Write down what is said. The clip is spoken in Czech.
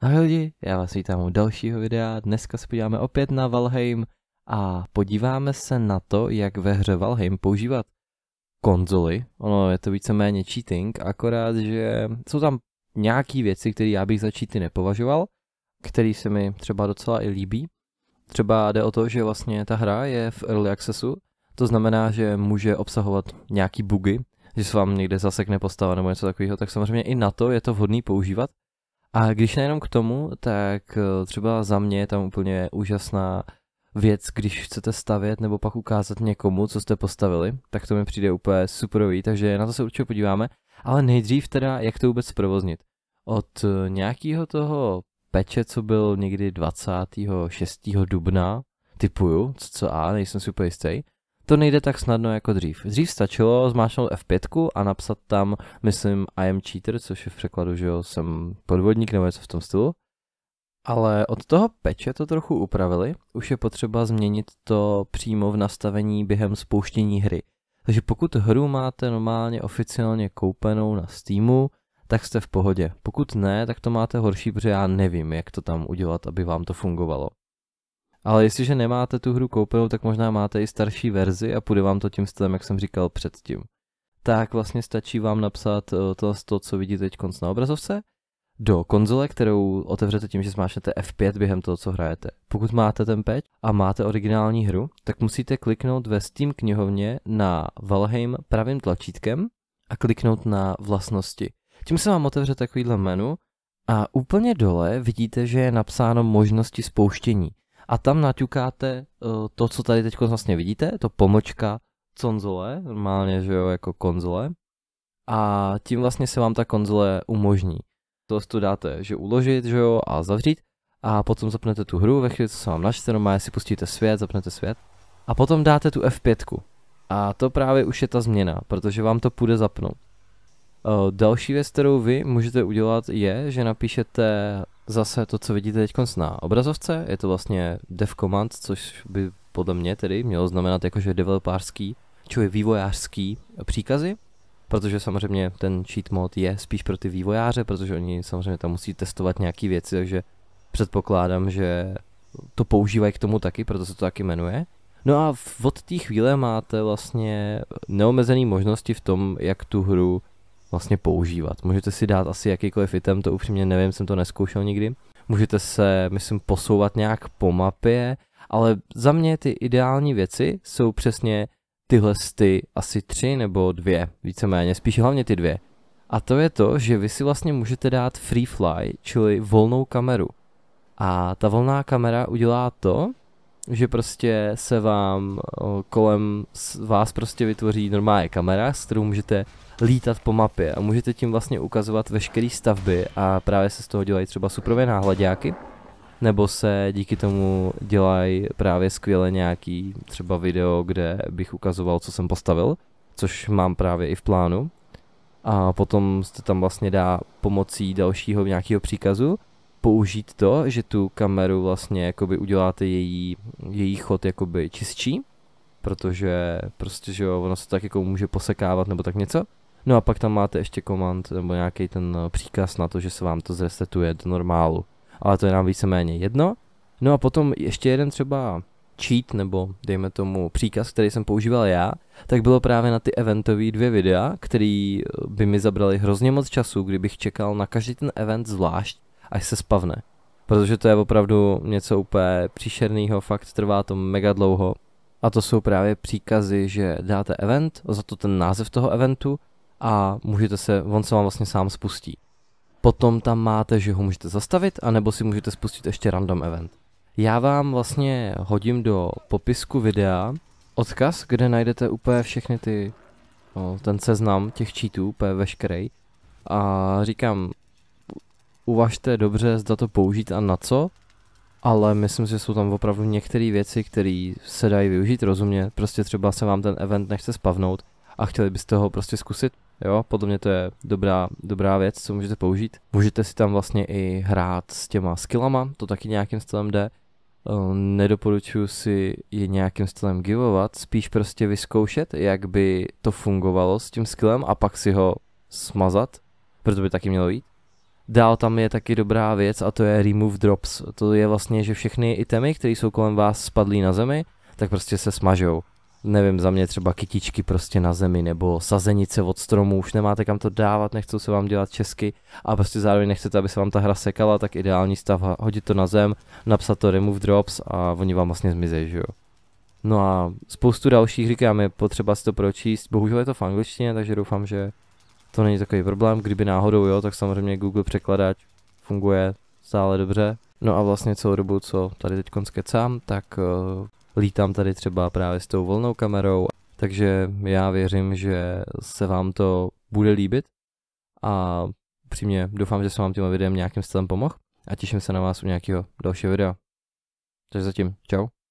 Ahoj lidi, já vás vítám u dalšího videa. Dneska se podíváme opět na Valheim a podíváme se na to, jak ve hře Valheim používat konzoly. Ono je to víceméně cheating, akorát, že jsou tam nějaký věci, které já bych za cheaty nepovažoval, které se mi třeba docela i líbí. Třeba jde o to, že vlastně ta hra je v early accessu, to znamená, že může obsahovat nějaký bugy, že se vám někde zasekne postava nebo něco takového, tak samozřejmě i na to je to vhodný používat. A když nejenom k tomu, tak eh, třeba za mě je tam úplně úžasná věc, když chcete stavět nebo pak ukázat někomu, co jste postavili, tak to mi přijde úplně superový, takže na to se určitě podíváme. Ale nejdřív teda, jak to vůbec provoznit. Od eh, nějakého toho peče, co byl někdy 26. dubna, typuju, co, co a, nejsem úplně jistý, to nejde tak snadno jako dřív. Dřív stačilo zmášnout F5 a napsat tam, myslím, I am cheater, což je v překladu, že jo, jsem podvodník nebo něco v tom stylu. Ale od toho peče to trochu upravili, už je potřeba změnit to přímo v nastavení během spouštění hry. Takže pokud hru máte normálně oficiálně koupenou na Steamu, tak jste v pohodě. Pokud ne, tak to máte horší, protože já nevím, jak to tam udělat, aby vám to fungovalo. Ale jestliže nemáte tu hru koupenou, tak možná máte i starší verzi a půjde vám to tím stylem, jak jsem říkal předtím. Tak vlastně stačí vám napsat eh, to, to co vidíte teď na obrazovce, do konzole, kterou otevřete tím, že zmášnete F5 během toho, co hrajete. Pokud máte ten patch a máte originální hru, tak musíte kliknout ve Steam knihovně na Valheim pravým tlačítkem a kliknout na vlastnosti. Tím se vám otevře takovýhle menu a úplně dole vidíte, že je napsáno možnosti spouštění. A tam naťukáte eh, to, co tady teď vlastně vidíte, to pomlčka konzole, normálně, že jo, jako konzole. A tím vlastně se vám ta konzole umožní. To to dáte, že uložit, že jo, a zavřít. A potom zapnete tu hru, ve chvíli, co se vám načte, normálně si pustíte svět, zapnete svět. A potom dáte tu F5. A to právě už je ta změna, protože vám to půjde zapnout. Eh, další věc, kterou vy můžete udělat, je, že napíšete zase to, co vidíte teď na obrazovce, je to vlastně dev command, což by podle mě tedy mělo znamenat jakože developářský, čili vývojářský příkazy, protože samozřejmě ten cheat mod je spíš pro ty vývojáře, protože oni samozřejmě tam musí testovat nějaké věci, takže předpokládám, že to používají k tomu taky, proto se to taky jmenuje. No a od té chvíle máte vlastně neomezené možnosti v tom, jak tu hru vlastně používat. Můžete si dát asi jakýkoliv item, to upřímně nevím, jsem to neskoušel nikdy. Můžete se, myslím, posouvat nějak po mapě, ale za mě ty ideální věci jsou přesně tyhle ty asi tři nebo dvě, víceméně, spíš hlavně ty dvě. A to je to, že vy si vlastně můžete dát free fly, čili volnou kameru. A ta volná kamera udělá to, že prostě se vám kolem vás prostě vytvoří normálně kamera, s kterou můžete lítat po mapě a můžete tím vlastně ukazovat veškeré stavby a právě se z toho dělají třeba suprové náhladáky nebo se díky tomu dělají právě skvěle nějaký třeba video, kde bych ukazoval, co jsem postavil, což mám právě i v plánu. A potom se tam vlastně dá pomocí dalšího nějakého příkazu použít to, že tu kameru vlastně jakoby uděláte její, její chod jakoby čistší, protože prostě, že jo, ono se tak jako může posekávat nebo tak něco. No a pak tam máte ještě komand nebo nějaký ten eh, příkaz na to, že se vám to zresetuje do normálu. Ale to je nám víceméně jedno. No a potom ještě jeden třeba cheat nebo dejme tomu příkaz, který jsem používal já, tak bylo právě na ty eventové dvě videa, který eh, by mi zabrali hrozně moc času, kdybych čekal na každý ten event zvlášť až se spavne. Protože to je opravdu něco úplně příšerného, fakt trvá to mega dlouho. A to jsou právě příkazy, že dáte event, za to ten název toho eventu a můžete se, on se vám vlastně sám spustí. Potom tam máte, že ho můžete zastavit, anebo si můžete spustit ještě random event. Já vám vlastně hodím do popisku videa odkaz, kde najdete úplně všechny ty, no, ten seznam těch cheatů, úplně veškerý. A říkám, uvažte dobře, zda to použít a na co, ale myslím že jsou tam opravdu některé věci, které se dají využít rozumně. Prostě třeba se vám ten event nechce spavnout a chtěli byste ho prostě zkusit. Jo, podle mě to je dobrá, dobrá věc, co můžete použít. Můžete si tam vlastně i hrát s těma skillama, to taky nějakým stylem jde. Ehm, nedoporučuji si je nějakým stylem givovat, spíš prostě vyzkoušet, jak by to fungovalo s tím skillem a pak si ho smazat, protože by taky mělo jít. Dál tam je taky dobrá věc a to je remove drops. To je vlastně, že všechny itemy, které jsou kolem vás spadlí na zemi, tak prostě se smažou. Nevím, za mě třeba kytičky prostě na zemi nebo sazenice od stromů, už nemáte kam to dávat, nechcou se vám dělat česky a prostě zároveň nechcete, aby se vám ta hra sekala, tak ideální stav hodit to na zem, napsat to remove drops a oni vám vlastně zmizí, že jo. No a spoustu dalších, říkám, je potřeba si to pročíst, bohužel je to v angličtině, takže doufám, že to není takový problém, kdyby náhodou jo, tak samozřejmě Google překladač funguje stále dobře. No a vlastně celou dobu, co tady teď skecám, tak uh, lítám tady třeba právě s tou volnou kamerou, takže já věřím, že se vám to bude líbit a přímě doufám, že jsem vám tím videem nějakým stylem pomohl a těším se na vás u nějakého dalšího videa. Takže zatím, čau.